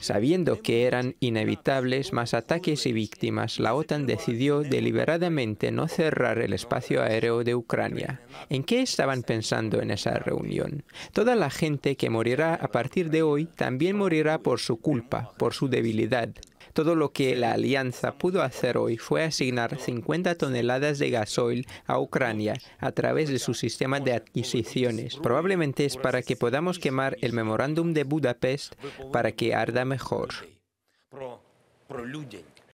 Sabiendo que eran inevitables más ataques y víctimas, la OTAN decidió deliberadamente no cerrar el espacio aéreo de Ucrania. ¿En qué estaban pensando en esa reunión? Toda la gente que morirá a partir de hoy también morirá por su culpa, por su debilidad, todo lo que la alianza pudo hacer hoy fue asignar 50 toneladas de gasoil a Ucrania a través de su sistema de adquisiciones. Probablemente es para que podamos quemar el memorándum de Budapest para que arda mejor.